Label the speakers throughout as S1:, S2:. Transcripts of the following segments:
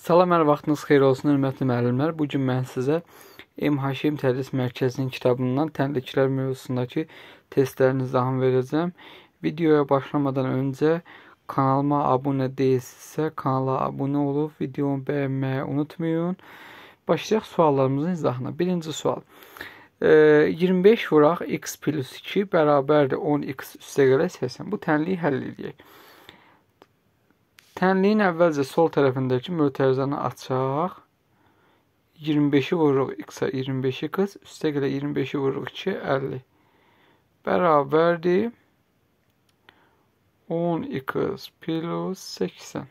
S1: Salam, hər vaxtınız xeyir olsun, hörmətli müəllimlər. Bu gün mən sizə M. Haşim Tədris Mərkəzinin kitabından təndiklər mövzusundakı testlərin izahını verəcəm. Videoya başlamadan öncə kanalıma abunə deyilsinizsə, kanala abunə olub videomu bəyənməyi unutmayın. Başlayaq suallarımızın izahına. Birinci sual. E, 25 vuraq x plus 2 bərabərdir 10x üstə görə 80. Bu tənliyi həll edək. Tənliyin əvvəlcə sol tərəfindəki mötərizəni açaq. 25-i vururuq x-a 25-i qız, üstə gələ 25-i vururuq 2, 50. Bərabərdir 10x plus 80.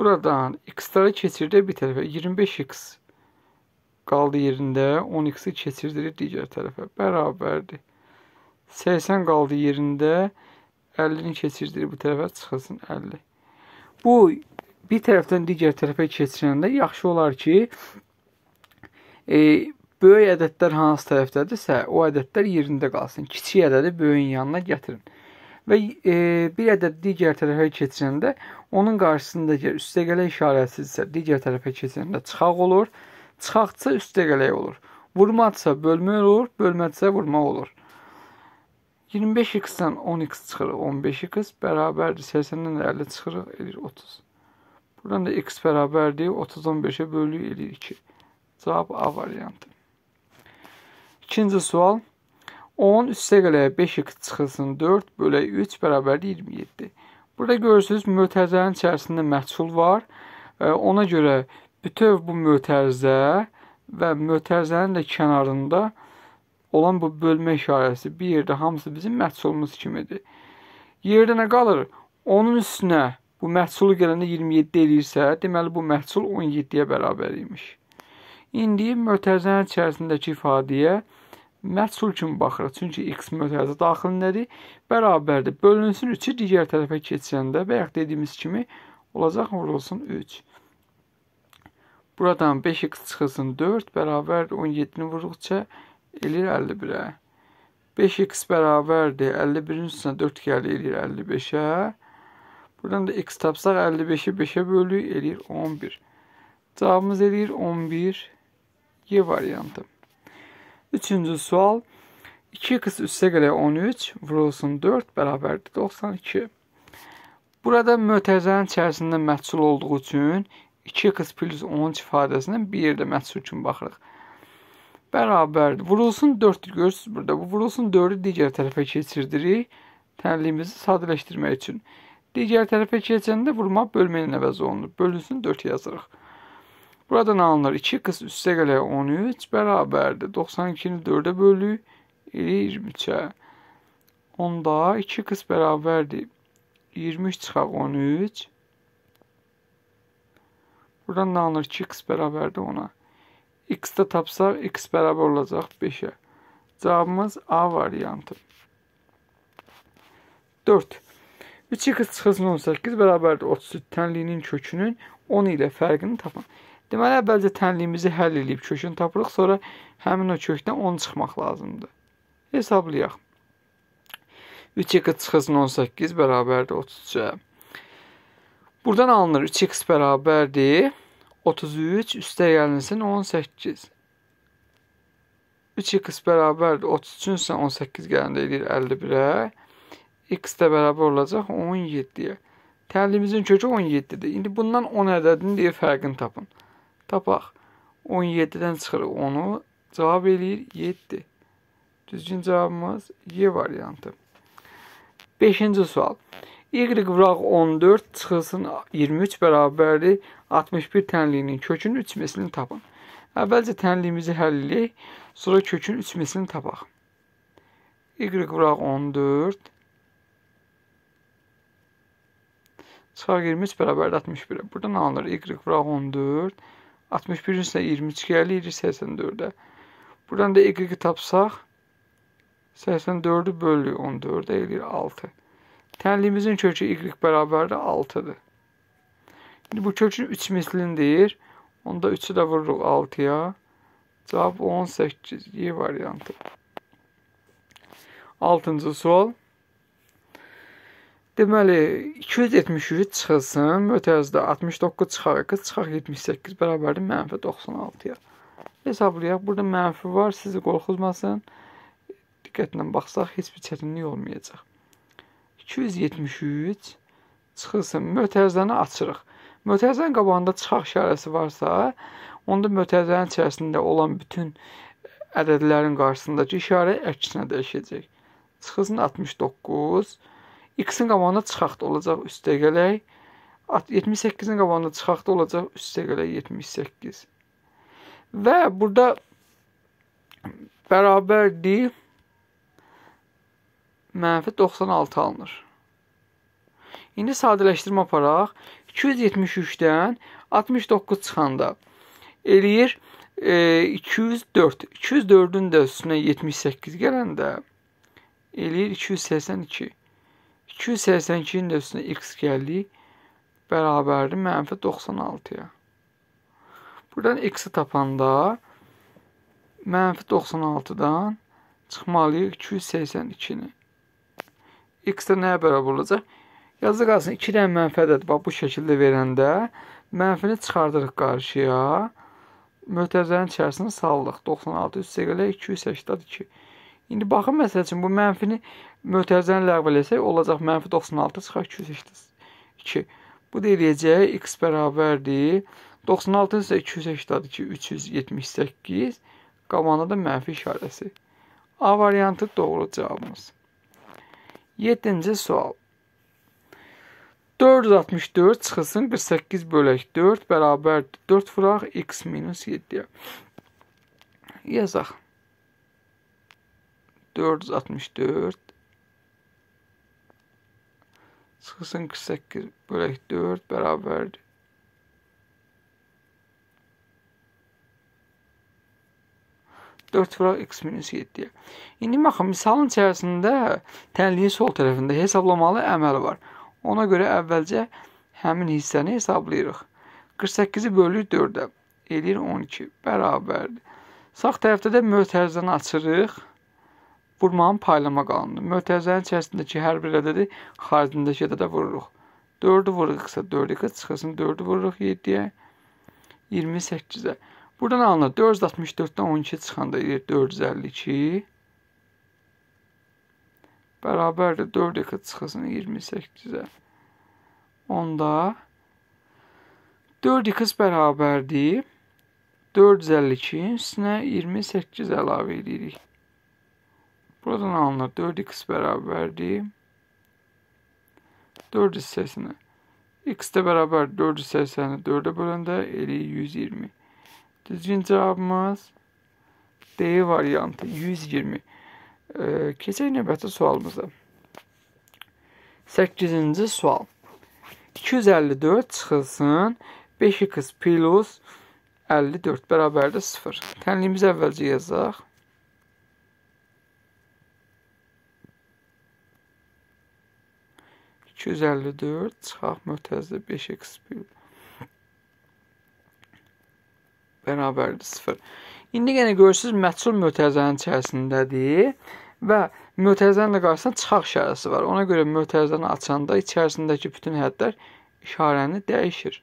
S1: Buradan x-ləri keçirdik bir tərəfə. 25x qaldı yerində, 10x-i keçirdirik digər tərəfə. Bərabərdir. 80 qaldı yerində, 50-ni keçirdirik bu tərəfə, çıxılsın 50 bu bir tərəfdən digər tərəfə keçirəndə yaxşı olar ki, e, böyük ədədlər hansı tərəfdədirsə, o ədədlər yerində qalsın. Kiçik ədədi böyüyün yanına gətirin. Və e, bir ədəd digər tərəfə keçirəndə onun qarşısındakı üstəgələ işarəsidirsə, digər tərəfə keçirəndə çıxaq olur. Çıxaqsa üstəgələ olur. Vurmaqsa bölmə olur, bölmədsə vurma olur. 25x-dən 10x çıxır, 15x bərabərdir 80-dən də 50 çıxır, eləyir 30. Buradan da x bərabərdir 30-dan 5-ə bölük eləyir 2. Cavab A variantı. İkinci sual. 10 üstə qələyə 5x çıxılsın 4 bölək 3 bərabərdir 27. Burada görürsünüz mötərizənin içərisində məhsul var. E, ona görə bütöv bu mötərizə və mötərizənin də kənarında olan bu bölmə işarəsi bir yerdə hamısı bizim məhsulumuz kimidir. Yerdə nə qalır? Onun üstünə bu məhsulu gələndə 27 eləyirsə, deməli bu məhsul 17-yə bərabər imiş. İndi mötərizənin içərisindəki ifadəyə məhsul kimi baxırıq. Çünki x mötərizə daxilindədir, bərabərdir. Bölünsün 3-ü digər tərəfə keçəndə bayaq dediyimiz kimi olacaq vurulsun 3. Buradan 5x çıxılsın 4 bərabər 17-ni vurduqca eləyir 51-ə. 5x bərabərdir 51-in üstünə 4 gəlir eləyir 55-ə. Buradan da x tapsaq 55-i 5-ə bölük eləyir 11. Cavabımız eləyir 11. Y variantı. Üçüncü sual. 2x üstə gələ 13 vurulsun 4 bərabərdir 92. Burada mötərizənin içərisində məhsul olduğu üçün 2x plus 13 ifadəsindən bir yerdə məhsul üçün baxırıq bərabərdir. Vurulsun 4-dür. Görürsüz burada. Bu vurulsun 4-ü digər tərəfə keçirdirik. Tənliyimizi sadələşdirmək üçün. Digər tərəfə keçəndə vurma bölmə ilə əvəz olunur. Bölünsün 4 yazırıq. Burada nə alınır? 2 qıs üstə gələ 13 bərabərdir. 92-ni 4-ə bölük elə 23-ə. Onda 2 qıs bərabərdir. 23 çıxaq 13. Buradan nə alınır? 2 qıs bərabərdir ona. X-də tapsaq, X bərabər olacaq 5-ə. Cavabımız A variantı. 4. 3x çıxılsın 18 bərabərdir 33 tənliyinin kökünün 10 ilə fərqini tapın. Deməli, əvvəlcə tənliyimizi həll edib kökünü tapırıq, sonra həmin o kökdən 10 çıxmaq lazımdır. Hesablayaq. 3x çıxılsın 18 bərabərdir 33-ə. Buradan alınır 3x bərabərdir 33 üstəgəlinsin 18. 3 x bərabərdir 33-ün üstünə 18 gələndə eləyir 51-ə. x də bərabər olacaq 17-yə. Təlimizin kökü 17-dir. İndi bundan 10 ədədini deyə fərqini tapın. Tapaq. 17-dən çıxırıq 10-u. Cavab eləyir 7. Düzgün cavabımız Y variantı. 5-ci sual. Y vuraq 14 çıxılsın 23 bərabərdir 61 tənliyinin kökünün 3 mislini tapın. Əvvəlcə tənliyimizi həll edək, sonra kökün 3 mislini tapaq. Y vuraq 14 çıxar 23 bərabərdir 61-ə. Buradan alınır y vuraq 14, 61-in üstünə 22 gəlir 84-ə. Buradan da y-i tapsaq 84-ü bölü 14 eləyir 6. Tənliyimizin kökü y bərabərdir 6-dır. İndi bu kökün 3 mislini deyir. Onda 3-ü də vururuq 6-ya. Cavab 18 Y variantı. 6-cı sual. Deməli 273 çıxılsın, mötərizdə 69 çıxarıq, çıxaq 78 bərabərdir mənfi 96-ya. Hesablayaq. Burada mənfi var, sizi qorxutmasın. Diqqətlə baxsaq heç bir çətinlik olmayacaq. 273 çıxılsın. Mötərizəni açırıq. Mötərizənin qabağında çıxaq işarəsi varsa, onda mötərizənin içərisində olan bütün ədədlərin qarşısındakı işarə əksinə dəyişəcək. Çıxılsın 69. X-in qabağında çıxaq da olacaq üstə gələk. 78-in qabağında çıxaq da olacaq üstə gələk 78. Və burada bərabərdir mənfi 96 alınır. İndi sadələşdirmə aparaq 273-dən 69 çıxanda eləyir e, 204. 204-ün də üstünə 78 gələndə eləyir 282. 282-nin də üstünə x gəldi bərabərdir mənfi 96-ya. Buradan x-i tapanda mənfi 96-dan çıxmalıyıq 282-ni x-də nəyə bərabər olacaq? Yazı qalsın 2-dən mənfədədir. Bax bu şəkildə verəndə mənfini çıxardırıq qarşıya. Mötərizənin içərisini saldıq. 96 üstə gələ 282. İndi baxın məsəl üçün bu mənfini mötərizəni ləğv eləsək olacaq mənfi 96 çıxar 282. Bu da eləyəcək x bərabərdir 96 isə 282 378 qamanada mənfi işarəsi. A variantı doğru cavabımız. 7-ci sual. 464 çıxılsın 48 bölək 4 bərabərdir. 4 vuraq x minus 7-yə. Yazaq. 464 çıxılsın 48 bölək 4 bərabərdir. 4,x-7-yə. İndi baxın, misalın içərisində tənliyin sol tərəfində hesablamalı əməl var. Ona görə əvvəlcə həmin hissəni hesablayırıq. 48-i bölürük 4-ə, eləyir 12, bərabərdir. Sağ tərəfdə də mötərizəni açırıq. Vurmanın paylama qanunudur. Mötərizənin içərisindəki hər bir ədədi xaricindəki ədədə vururuq. 4-ü vururuqsa 4-ə çıxsın, 4-ü vururuq 7-yə, 28-ə. Buradan alınır. 464-dən 12 çıxanda edir 452. Bərabərdir 4x çıxısın 28-ə. Onda 4x bərabərdir 452-nin üstünə 28 əlavə edirik. Buradan alınır 4x bərabərdir 4 hissəsinə. x də bərabər 480-i 4-ə böləndə elə 120. Düzgün cavabımız D variantı 120. E, keçək növbəti sualımıza. 8-ci sual. 254 çıxılsın. 5 x plus 54 bərabərdir 0. Tənliyimizi əvvəlcə yazaq. İki yüz əlli dörd çıxaq mötəzdə beş x bir bərabərdir 0. İndi yenə görürsüz məhsul mötərizənin içərisindədir və mötərizənin də qarşısında çıxaq işarəsi var. Ona görə mötərizəni açanda içərisindəki bütün hədlər işarəni dəyişir.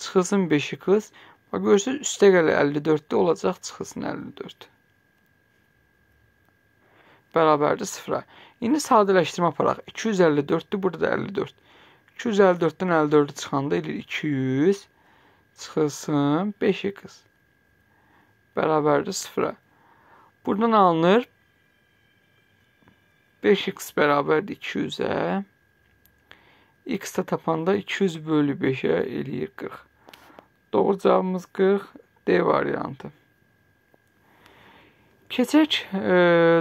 S1: Çıxılsın 5-i qız. Bax görürsüz üstə gələ 54-də olacaq çıxılsın 54 bərabərdir 0-a. İndi sadələşdirmə aparaq. 254-dür, burada da 54. 254-dən 54-ü çıxanda eləyir 200 çıxılsın 5x bərabərdir 0-a. Buradan alınır 5x bərabərdir 200-ə. x də tapanda 200 bölü 5-ə eləyir 40. Doğru cavabımız 40 D variantı. Keçək e,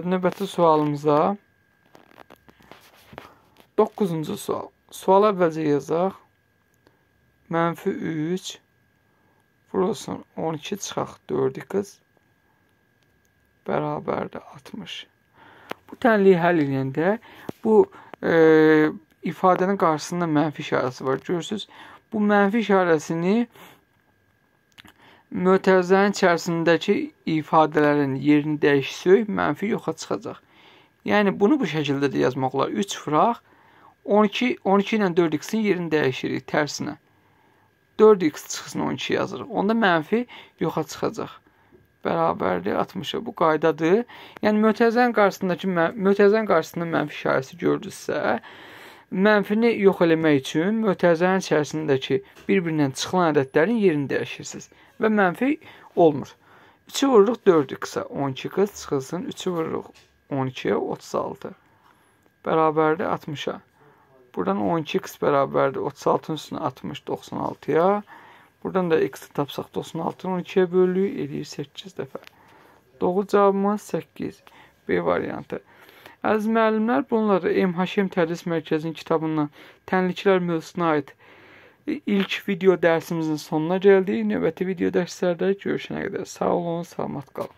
S1: növbəti sualımıza. 9-cu sual. Sual əvvəlcə yazaq. Mənfi 3 Burasından 12 çıxaq 4-ü qız. Bərabərdə 60. Bu tənliyi həll edəndə bu e, ifadənin qarşısında mənfi işarəsi var. Görürsüz, bu mənfi işarəsini mötərizənin içərisindəki ifadələrin yerini dəyişsək, mənfi yoxa çıxacaq. Yəni bunu bu şəkildə də yazmaq olar. 3 fıraq 12 12 ilə 4 x-in yerini dəyişirik tərsinə. 4x çıxsın 12 yazırıq. Onda mənfi yoxa çıxacaq. Bərabərdir 60-a. Bu qaydadır. Yəni mötəzən qarşısındakı mötəzən qarşısında mənfi işarəsi gördünüzsə, mənfini yox eləmək üçün mötəzənin içərisindəki bir-birindən çıxılan ədədlərin yerini dəyişirsiniz və mənfi olmur. 3-ü vururuq 4x-ə, 12 qız çıxılsın, 3-ü vururuq 12-yə 36. Bərabərdir 60-a. Buradan 12x bərabərdir 36-nın üstünə 60 96-ya. Buradan da x-i tapsaq 96-nı 12-yə bölürük, eləyir 8 dəfə. Doğru cavabımız 8. B variantı. Əziz müəllimlər, bunlar MHM Tədris Mərkəzinin kitabından Tənliklər mövzusuna aid ilk video dərsimizin sonuna gəldik. Növbəti video dərslərdə görüşənə qədər sağ olun, salamat qalın.